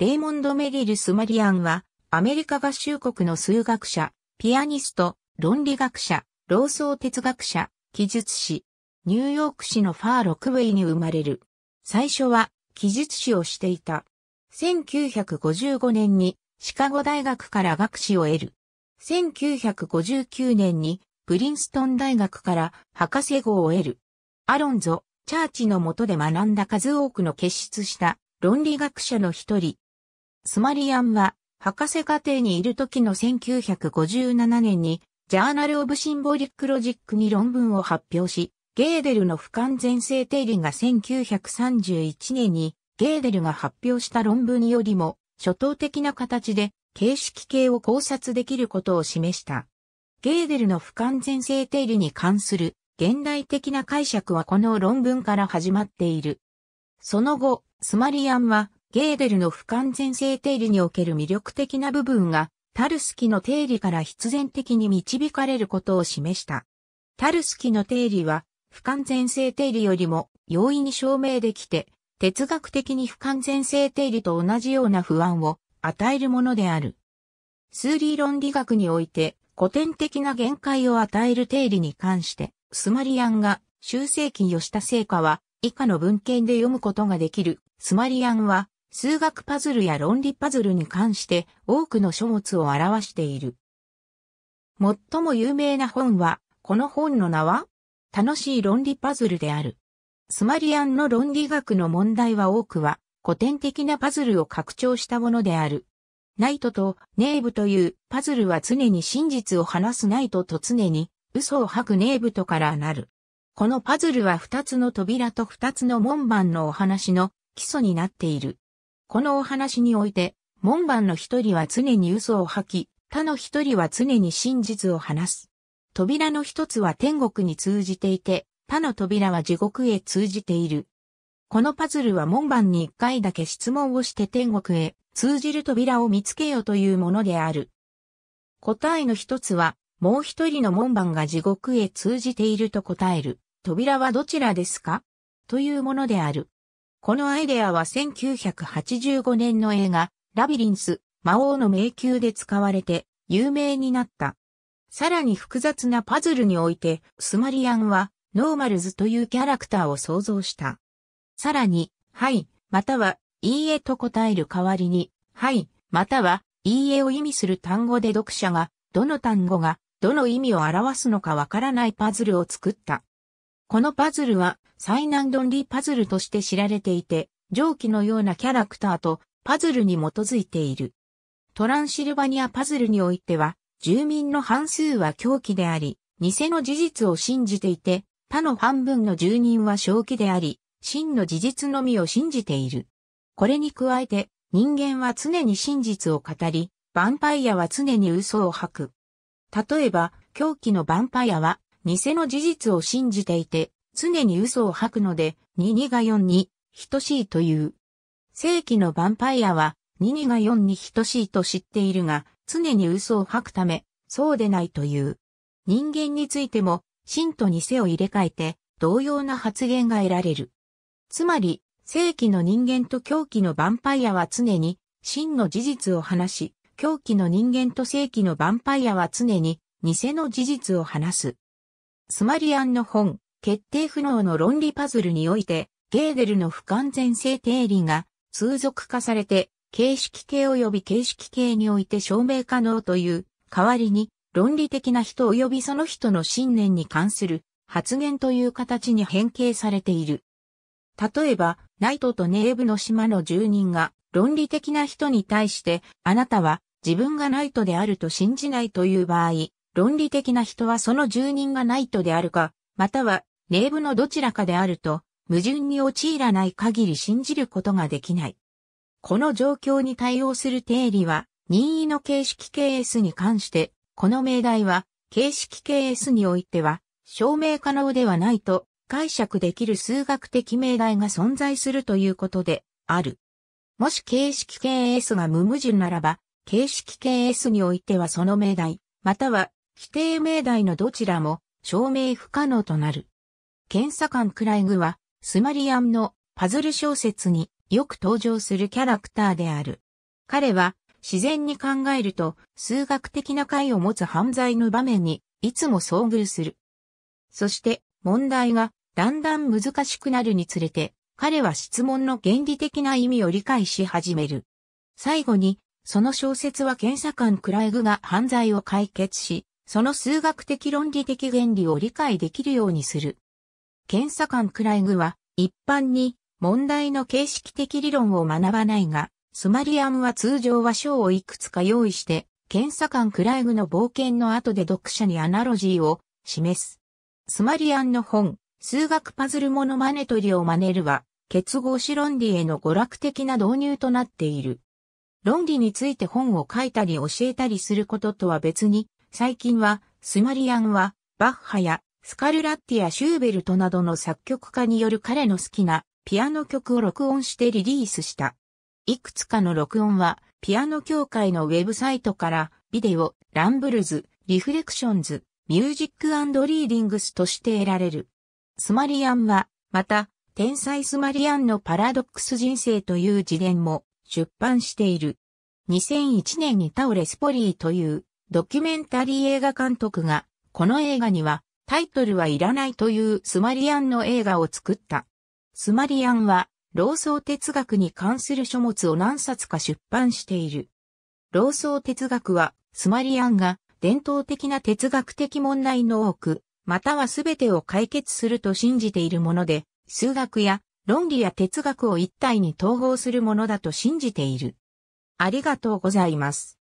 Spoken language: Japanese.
レイモンド・メリル・スマリアンは、アメリカ合衆国の数学者、ピアニスト、論理学者、老僧哲学者、記述師、ニューヨーク市のファー・ロクウェイに生まれる。最初は、記述師をしていた。1955年に、シカゴ大学から学士を得る。1959年に、プリンストン大学から博士号を得る。アロンゾ、チャーチの下で学んだ数多くの結出した論理学者の一人、スマリアンは、博士課程にいる時の1957年に、ジャーナル・オブ・シンボリック・ロジックに論文を発表し、ゲーデルの不完全性定理が1931年に、ゲーデルが発表した論文よりも、初等的な形で、形式系を考察できることを示した。ゲーデルの不完全性定理に関する現代的な解釈はこの論文から始まっている。その後、スマリアンはゲーデルの不完全性定理における魅力的な部分が、タルスキの定理から必然的に導かれることを示した。タルスキの定理は、不完全性定理よりも容易に証明できて、哲学的に不完全性定理と同じような不安を与えるものである。数理論理学において古典的な限界を与える定理に関して、スマリアンが修正記をした成果は以下の文献で読むことができる。スマリアンは数学パズルや論理パズルに関して多くの書物を表している。最も有名な本は、この本の名は、楽しい論理パズルである。スマリアンの論理学の問題は多くは、古典的なパズルを拡張したものである。ナイトとネーブというパズルは常に真実を話すナイトと常に嘘を吐くネーブとからなる。このパズルは二つの扉と二つの門番のお話の基礎になっている。このお話において、門番の一人は常に嘘を吐き、他の一人は常に真実を話す。扉の一つは天国に通じていて、他の扉は地獄へ通じている。このパズルは門番に一回だけ質問をして天国へ通じる扉を見つけようというものである。答えの一つは、もう一人の門番が地獄へ通じていると答える。扉はどちらですかというものである。このアイデアは1985年の映画、ラビリンス、魔王の迷宮で使われて有名になった。さらに複雑なパズルにおいて、スマリアンは、ノーマルズというキャラクターを想像した。さらに、はい、または、いいえと答える代わりに、はい、または、いいえを意味する単語で読者が、どの単語が、どの意味を表すのかわからないパズルを作った。このパズルは最難リーパズルとして知られていて、上記のようなキャラクターとパズルに基づいている。トランシルバニアパズルにおいては、住民の半数は狂気であり、偽の事実を信じていて、他の半分の住人は正気であり、真の事実のみを信じている。これに加えて、人間は常に真実を語り、ヴァンパイアは常に嘘を吐く。例えば、狂気のヴァンパイアは、偽の事実を信じていて、常に嘘を吐くので、22が4に等しいという。正規のヴァンパイアは、22が4に等しいと知っているが、常に嘘を吐くため、そうでないという。人間についても、真と偽を入れ替えて、同様な発言が得られる。つまり、正規の人間と狂気のヴァンパイアは常に、真の事実を話し、狂気の人間と正規のヴァンパイアは常に、偽の事実を話す。スマリアンの本、決定不能の論理パズルにおいて、ゲーデルの不完全性定理が通俗化されて、形式形及び形式形において証明可能という、代わりに、論理的な人及びその人の信念に関する発言という形に変形されている。例えば、ナイトとネーブの島の住人が論理的な人に対して、あなたは自分がナイトであると信じないという場合、論理的な人はその住人がナイトであるか、またはネ部ブのどちらかであると、矛盾に陥らない限り信じることができない。この状況に対応する定理は、任意の形式 KS に関して、この命題は、形式 KS においては、証明可能ではないと解釈できる数学的命題が存在するということである。もし形式 KS が無矛盾ならば、形式 KS においてはその命題、または規定命題のどちらも証明不可能となる。検査官クライグは、スマリアンのパズル小説によく登場するキャラクターである。彼は、自然に考えると、数学的な解を持つ犯罪の場面に、いつも遭遇する。そして、問題が、だんだん難しくなるにつれて、彼は質問の原理的な意味を理解し始める。最後に、その小説は検査官クライグが犯罪を解決し、その数学的論理的原理を理解できるようにする。検査官クライグは、一般に問題の形式的理論を学ばないが、スマリアンは通常は章をいくつか用意して、検査官クライグの冒険の後で読者にアナロジーを示す。スマリアンの本、数学パズルモノマネトリを真似るは、結合子論理への娯楽的な導入となっている。論理について本を書いたり教えたりすることとは別に、最近は、スマリアンは、バッハや、スカルラッティやシューベルトなどの作曲家による彼の好きなピアノ曲を録音してリリースした。いくつかの録音は、ピアノ協会のウェブサイトから、ビデオ、ランブルズ、リフレクションズ、ミュージックリーディングスとして得られる。スマリアンは、また、天才スマリアンのパラドックス人生という自伝も出版している。2001年にタオレスポリーというドキュメンタリー映画監督が、この映画にはタイトルはいらないというスマリアンの映画を作った。スマリアンは、老僧哲学に関する書物を何冊か出版している。老僧哲学は、スマリアンが伝統的な哲学的問題の多く、または全てを解決すると信じているもので、数学や論理や哲学を一体に統合するものだと信じている。ありがとうございます。